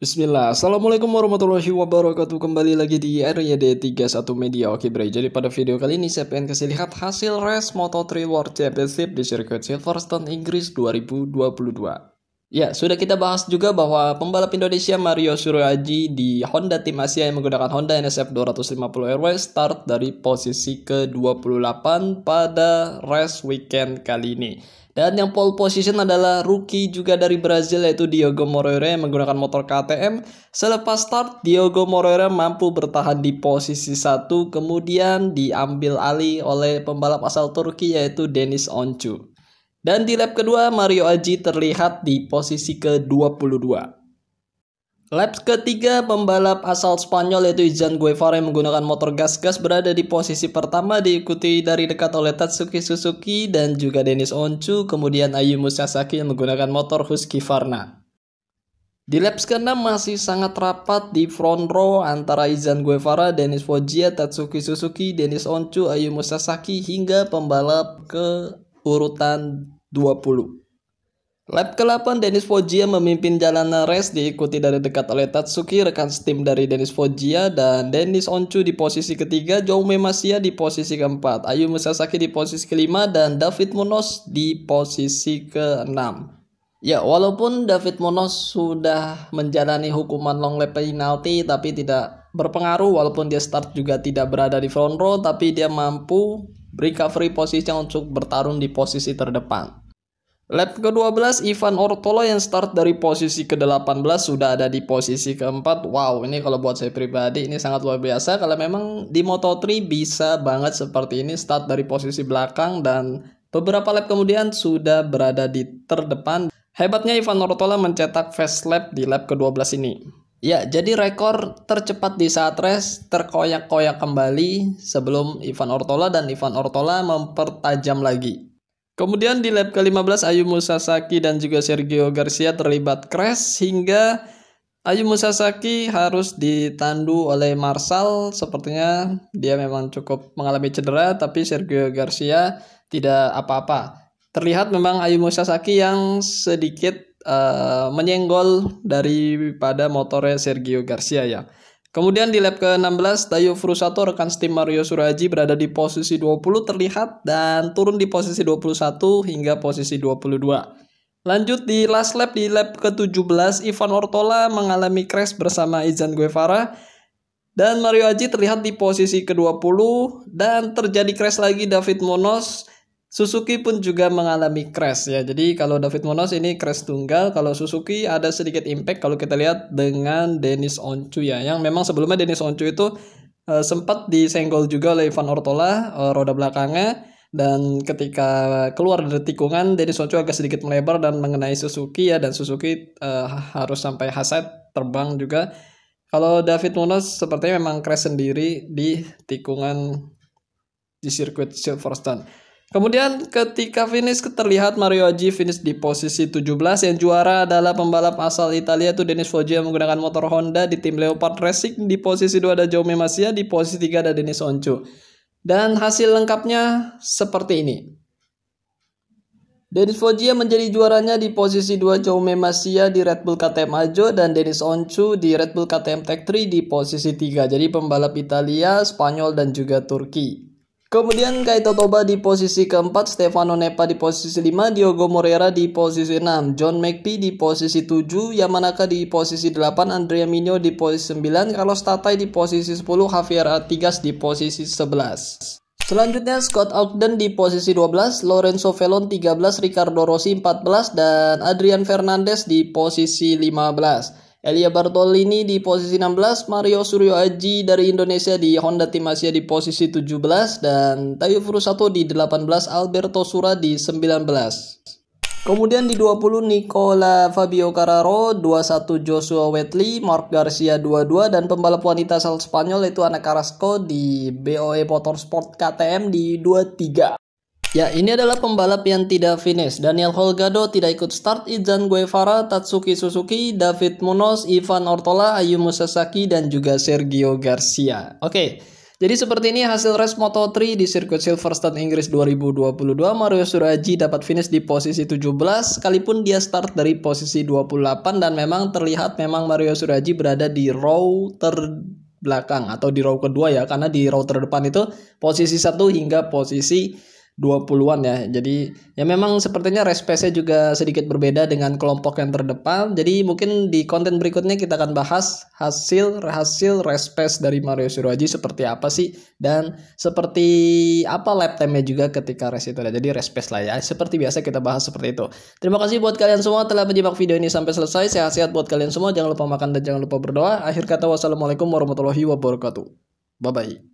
Bismillah, Assalamualaikum warahmatullahi wabarakatuh Kembali lagi di RYD31 Media Oke Bray, jadi pada video kali ini saya pengen kasih lihat hasil race Moto3 World Championship di sirkuit Silverstone Inggris 2022 Ya, sudah kita bahas juga bahwa pembalap Indonesia Mario Suryaji di Honda Tim Asia yang menggunakan Honda NSF 250 RW start dari posisi ke-28 pada race weekend kali ini. Dan yang pole position adalah rookie juga dari Brazil yaitu Diogo Moreira yang menggunakan motor KTM. Selepas start, Diogo Moreira mampu bertahan di posisi 1 kemudian diambil alih oleh pembalap asal Turki yaitu Denis Oncu. Dan di lap kedua, Mario Aji terlihat di posisi ke-22. Lap ketiga, pembalap asal Spanyol yaitu Izan Guevara yang menggunakan motor gas-gas berada di posisi pertama diikuti dari dekat oleh Tatsuki Suzuki dan juga Dennis Oncu kemudian Ayumu Sasaki yang menggunakan motor Husky Varna. Di lap ke-6 masih sangat rapat di front row antara Izan Guevara, Dennis Foggia, Tatsuki Suzuki, Dennis Oncu, Ayumu Sasaki hingga pembalap ke urutan 20. Lap ke-8, Dennis Foggia memimpin jalanan race diikuti dari dekat oleh Tatsuki, rekan steam dari Dennis Foggia, dan Dennis Oncu di posisi ketiga, Jaume Masia di posisi keempat, Ayu Musasaki di posisi kelima, dan David Munoz di posisi keenam. Ya, walaupun David Munoz sudah menjalani hukuman long lap penalti, tapi tidak berpengaruh walaupun dia start juga tidak berada di front row, tapi dia mampu recovery posisinya untuk bertarung di posisi terdepan. Lap ke-12 Ivan Ortolo yang start dari posisi ke-18 sudah ada di posisi ke-4. Wow, ini kalau buat saya pribadi ini sangat luar biasa kalau memang di Moto3 bisa banget seperti ini start dari posisi belakang dan beberapa lap kemudian sudah berada di terdepan. Hebatnya Ivan Ortola mencetak fast lap di lap ke-12 ini. Ya, jadi rekor tercepat di saat race terkoyak-koyak kembali sebelum Ivan Ortola dan Ivan Ortola mempertajam lagi. Kemudian di lap ke-15 Ayu Musasaki dan juga Sergio Garcia terlibat crash hingga Ayu Musasaki harus ditandu oleh Marsal. Sepertinya dia memang cukup mengalami cedera tapi Sergio Garcia tidak apa-apa. Terlihat memang Ayu Musasaki yang sedikit uh, menyenggol daripada motornya Sergio Garcia ya. Kemudian di lap ke-16, Tayo Furusato rekan steam Mario Suraji berada di posisi 20 terlihat dan turun di posisi 21 hingga posisi 22. Lanjut di last lap di lap ke-17, Ivan Ortola mengalami crash bersama Izan Guevara dan Mario Aji terlihat di posisi ke-20 dan terjadi crash lagi David Monos Suzuki pun juga mengalami crash ya. Jadi kalau David Monos ini crash tunggal, kalau Suzuki ada sedikit impact kalau kita lihat dengan Dennis Oncu ya. Yang memang sebelumnya Dennis Oncu itu e, sempat disenggol juga oleh Ivan Ortola e, roda belakangnya dan ketika keluar dari tikungan Dennis Oncu agak sedikit melebar dan mengenai Suzuki ya dan Suzuki e, harus sampai haset terbang juga. Kalau David Monos sepertinya memang crash sendiri di tikungan di sirkuit Silverstone. Kemudian ketika finish terlihat Mario Oggi finish di posisi 17 yang juara adalah pembalap asal Italia itu Denis Foggia yang menggunakan motor Honda di tim Leopard Racing di posisi 2 ada Jaume Masia di posisi 3 ada Denis Oncu. Dan hasil lengkapnya seperti ini. Denis Foggia menjadi juaranya di posisi 2 Jaume Masia di Red Bull KTM Ajo dan Denis Oncu di Red Bull KTM Tech 3 di posisi 3. Jadi pembalap Italia, Spanyol, dan juga Turki. Kemudian Kaito Toba di posisi keempat, Stefano Nepa di posisi lima, Diogo Moreira di posisi enam, John McPhee di posisi 7, Yamanaka di posisi delapan, Andrea Mino di posisi sembilan, Carlos Tatai di posisi sepuluh, Javier Artigas di posisi sebelas. Selanjutnya Scott Ogden di posisi 12, Lorenzo tiga 13, Ricardo Rossi 14, dan Adrian Fernandez di posisi 15. Elia Bartolini di posisi 16, Mario Suryo Aji dari Indonesia di Honda Tim Asia di posisi 17, dan Tayo Furusato di 18, Alberto Sura di 19. Kemudian di 20 Nicola Fabio Cararo 21 Joshua Wetley, Mark Garcia 22 dan pembalap wanita asal Spanyol yaitu Ana Carrasco di BOE Motorsport KTM di 23. Ya, ini adalah pembalap yang tidak finish. Daniel Holgado tidak ikut start, Izan Guevara, Tatsuki Suzuki, David Munoz, Ivan Ortola, Ayumu Sasaki, dan juga Sergio Garcia. Oke, jadi seperti ini hasil race Moto3 di sirkuit Silverstone Inggris 2022. Mario Suraji dapat finish di posisi 17, sekalipun dia start dari posisi 28, dan memang terlihat memang Mario Suraji berada di row ter belakang atau di row kedua ya karena di row terdepan itu posisi satu hingga posisi 20-an ya. Jadi ya memang sepertinya respesnya juga sedikit berbeda dengan kelompok yang terdepan. Jadi mungkin di konten berikutnya kita akan bahas hasil hasil respes dari Mario Suruaji seperti apa sih dan seperti apa lap time juga ketika res itu ada. Jadi respes lah ya. Seperti biasa kita bahas seperti itu. Terima kasih buat kalian semua telah menyimak video ini sampai selesai. Sehat-sehat buat kalian semua. Jangan lupa makan dan jangan lupa berdoa. Akhir kata wassalamualaikum warahmatullahi wabarakatuh. Bye bye.